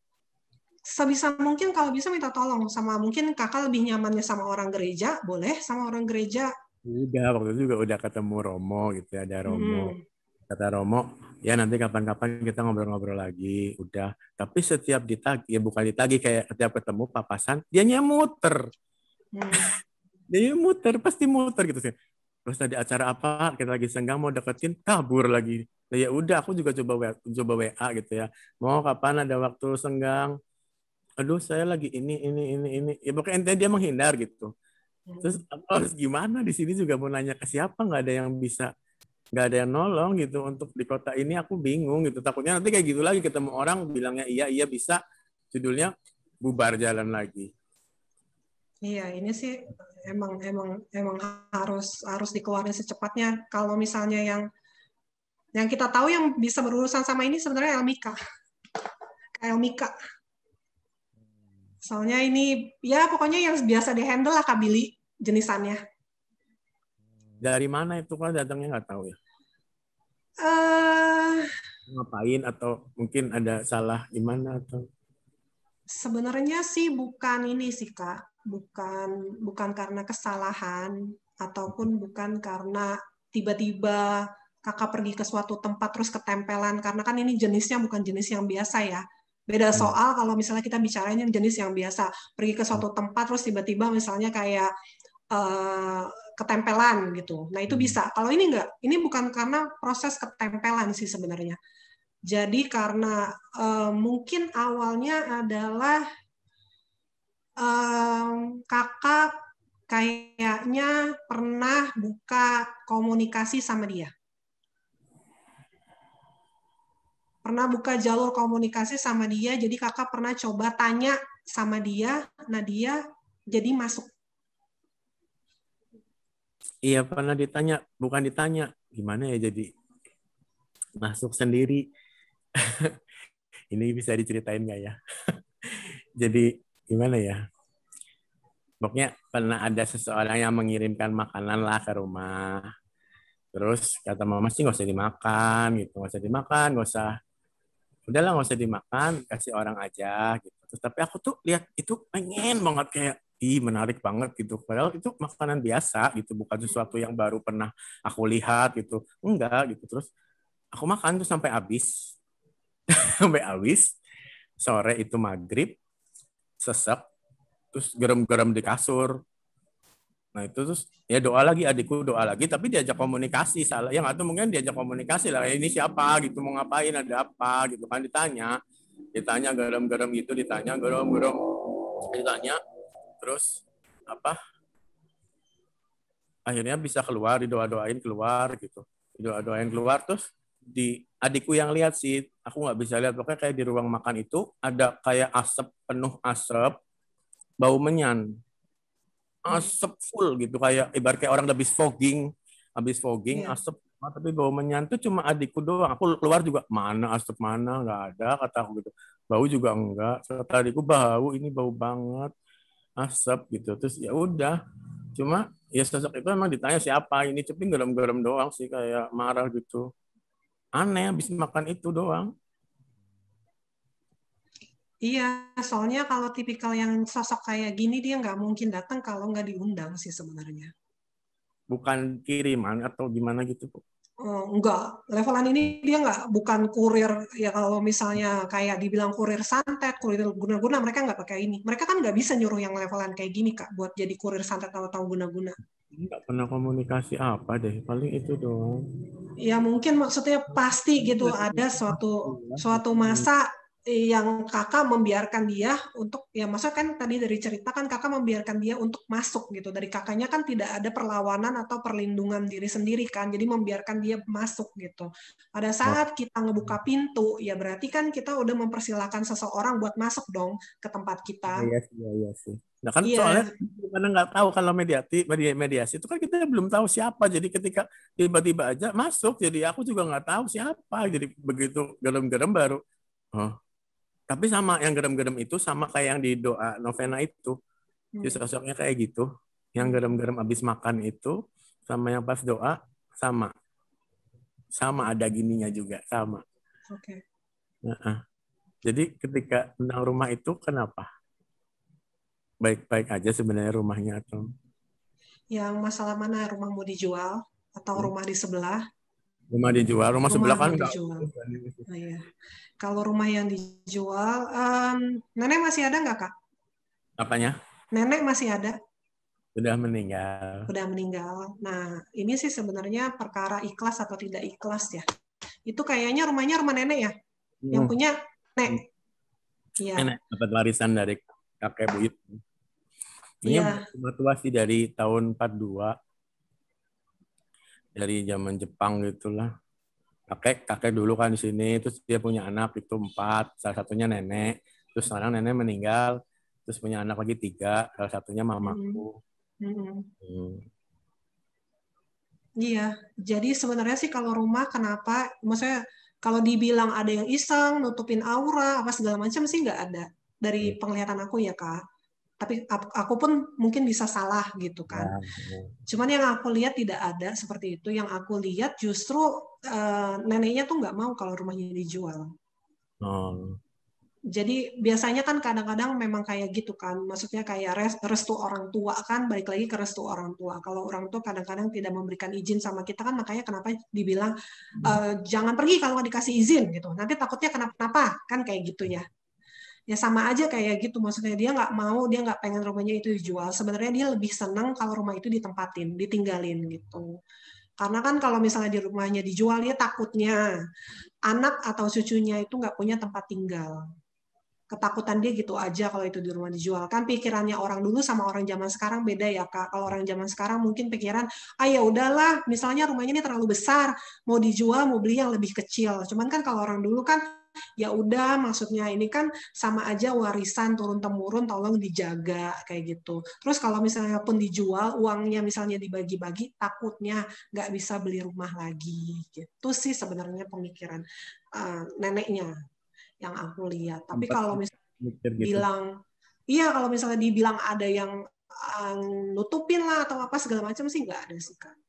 sebisa mungkin kalau bisa minta tolong sama mungkin kakak lebih nyamannya sama orang gereja boleh sama orang gereja udah waktu itu juga udah ketemu Romo gitu ya ada Romo hmm. kata Romo ya nanti kapan-kapan kita ngobrol-ngobrol lagi udah tapi setiap ditag ya bukan ditagi kayak setiap ketemu papasan dia nyemuter hmm. dia muter pasti muter gitu sih terus tadi acara apa kita lagi senggang mau deketin kabur lagi nah, ya udah aku juga coba coba WA gitu ya mau kapan ada waktu senggang aduh saya lagi ini ini ini ini ya pokoknya intinya dia menghindar gitu hmm. terus aku harus gimana di sini juga mau nanya ke siapa nggak ada yang bisa nggak ada yang nolong gitu untuk di kota ini aku bingung gitu takutnya nanti kayak gitu lagi ketemu orang bilangnya iya iya bisa judulnya bubar jalan lagi iya ini sih emang emang emang harus harus dikeluarin secepatnya kalau misalnya yang yang kita tahu yang bisa berurusan sama ini sebenarnya Elmika Elmika Soalnya ini ya pokoknya yang biasa dihandle lah kabili jenisannya. Dari mana itu kan datangnya nggak tahu ya? Uh, Ngapain atau mungkin ada salah di mana atau? Sebenarnya sih bukan ini sih kak, bukan bukan karena kesalahan ataupun bukan karena tiba-tiba kakak pergi ke suatu tempat terus ketempelan karena kan ini jenisnya bukan jenis yang biasa ya Beda hmm. soal kalau misalnya kita bicaranya jenis yang biasa, pergi ke suatu tempat terus tiba-tiba misalnya kayak uh, ketempelan gitu. Nah, itu hmm. bisa. Kalau ini enggak, ini bukan karena proses ketempelan sih sebenarnya. Jadi karena uh, mungkin awalnya adalah uh, kakak kayaknya pernah buka komunikasi sama dia. pernah buka jalur komunikasi sama dia, jadi kakak pernah coba tanya sama dia, nah dia jadi masuk. Iya pernah ditanya, bukan ditanya, gimana ya jadi masuk sendiri. Ini bisa diceritain nggak ya? jadi gimana ya? Pokoknya pernah ada seseorang yang mengirimkan makanan lah ke rumah. Terus kata mama sih nggak usah dimakan gitu, nggak usah dimakan, nggak usah udahlah nggak usah dimakan kasih orang aja gitu terus tapi aku tuh lihat itu pengen banget kayak ih menarik banget gitu padahal itu makanan biasa gitu bukan sesuatu yang baru pernah aku lihat gitu enggak gitu terus aku makan tuh sampai habis sampai habis sore itu maghrib sesek terus gerem-gerem di kasur Nah itu terus ya doa lagi adikku doa lagi tapi diajak komunikasi salah yang atau mungkin diajak komunikasi lah ini siapa gitu mau ngapain ada apa gitu kan ditanya ditanya garam-garam gitu ditanya garam-garam ditanya terus apa akhirnya bisa keluar didoa-doain keluar gitu didoa-doain keluar terus di adikku yang lihat sih aku nggak bisa lihat pokoknya kayak di ruang makan itu ada kayak asap penuh asap bau menyan Hmm. asap full gitu kayak ibar kayak orang habis fogging habis fogging yeah. asap tapi bau menyantu cuma adikku doang aku keluar juga mana asap mana nggak ada kata aku gitu bau juga enggak Setelah adikku bau ini bau banget asap gitu terus ya udah cuma ya sosok itu emang ditanya siapa ini tapi garam-garam doang sih kayak marah gitu aneh habis makan itu doang Iya, soalnya kalau tipikal yang sosok kayak gini dia nggak mungkin datang kalau nggak diundang sih sebenarnya. Bukan kiriman atau gimana gitu, Bu? Oh, enggak, levelan ini dia nggak bukan kurir ya kalau misalnya kayak dibilang kurir santet, kurir guna-guna mereka nggak pakai ini. Mereka kan nggak bisa nyuruh yang levelan kayak gini kak buat jadi kurir santet kalau tahu guna-guna. Nggak pernah komunikasi apa deh, paling itu doang. Ya mungkin maksudnya pasti gitu iya, ada iya. suatu iya. suatu masa yang kakak membiarkan dia untuk ya masa kan tadi dari cerita kan kakak membiarkan dia untuk masuk gitu dari kakaknya kan tidak ada perlawanan atau perlindungan diri sendiri kan jadi membiarkan dia masuk gitu pada saat kita ngebuka pintu ya berarti kan kita udah mempersilahkan seseorang buat masuk dong ke tempat kita ah, iya iya iya sih Nah kan iya. soalnya gimana nggak tahu kalau mediasi mediasi itu kan kita belum tahu siapa. Jadi ketika tiba-tiba aja masuk, jadi aku juga nggak tahu siapa. Jadi begitu gerem-gerem baru, oh tapi sama yang gerem-gerem itu sama kayak yang di doa novena itu jadi hmm. sosoknya kayak gitu yang gerem-gerem abis makan itu sama yang pas doa sama sama ada gininya juga sama oke okay. nah, jadi ketika tentang rumah itu kenapa baik-baik aja sebenarnya rumahnya atau yang masalah mana rumah mau dijual atau hmm. rumah di sebelah rumah dijual rumah, rumah sebelah kan enggak oh, iya. kalau rumah yang dijual um, nenek masih ada nggak kak apanya nenek masih ada sudah meninggal sudah meninggal nah ini sih sebenarnya perkara ikhlas atau tidak ikhlas ya itu kayaknya rumahnya rumah nenek ya hmm. yang punya nenek hmm. Iya. Nenek dapat warisan dari kakek buyut ini ya. sih dari tahun 42 dari zaman Jepang gitulah kakek kakek dulu kan di sini terus dia punya anak itu empat salah satunya nenek terus sekarang nenek meninggal terus punya anak lagi tiga salah satunya mamaku hmm. Hmm. Hmm. iya jadi sebenarnya sih kalau rumah kenapa maksudnya kalau dibilang ada yang iseng nutupin aura apa segala macam sih nggak ada dari iya. penglihatan aku ya kak tapi aku pun mungkin bisa salah gitu kan. Ya, Cuman yang aku lihat tidak ada seperti itu. Yang aku lihat justru uh, neneknya tuh nggak mau kalau rumahnya dijual. Oh. Jadi biasanya kan kadang-kadang memang kayak gitu kan. Maksudnya kayak restu orang tua kan balik lagi ke restu orang tua. Kalau orang tua kadang-kadang tidak memberikan izin sama kita kan makanya kenapa dibilang e, jangan pergi kalau nggak dikasih izin gitu. Nanti takutnya kenapa kenapa kan kayak gitu ya ya sama aja kayak gitu maksudnya dia nggak mau dia nggak pengen rumahnya itu dijual sebenarnya dia lebih senang kalau rumah itu ditempatin ditinggalin gitu karena kan kalau misalnya di rumahnya dijual dia takutnya anak atau cucunya itu nggak punya tempat tinggal ketakutan dia gitu aja kalau itu di rumah dijual kan pikirannya orang dulu sama orang zaman sekarang beda ya kak kalau orang zaman sekarang mungkin pikiran ah ya udahlah misalnya rumahnya ini terlalu besar mau dijual mau beli yang lebih kecil cuman kan kalau orang dulu kan ya udah maksudnya ini kan sama aja warisan turun temurun tolong dijaga kayak gitu terus kalau misalnya pun dijual uangnya misalnya dibagi-bagi takutnya nggak bisa beli rumah lagi gitu sih sebenarnya pemikiran uh, neneknya yang aku lihat tapi kalau misalnya gitu. bilang iya kalau misalnya dibilang ada yang um, nutupin lah atau apa segala macam sih nggak ada sih kan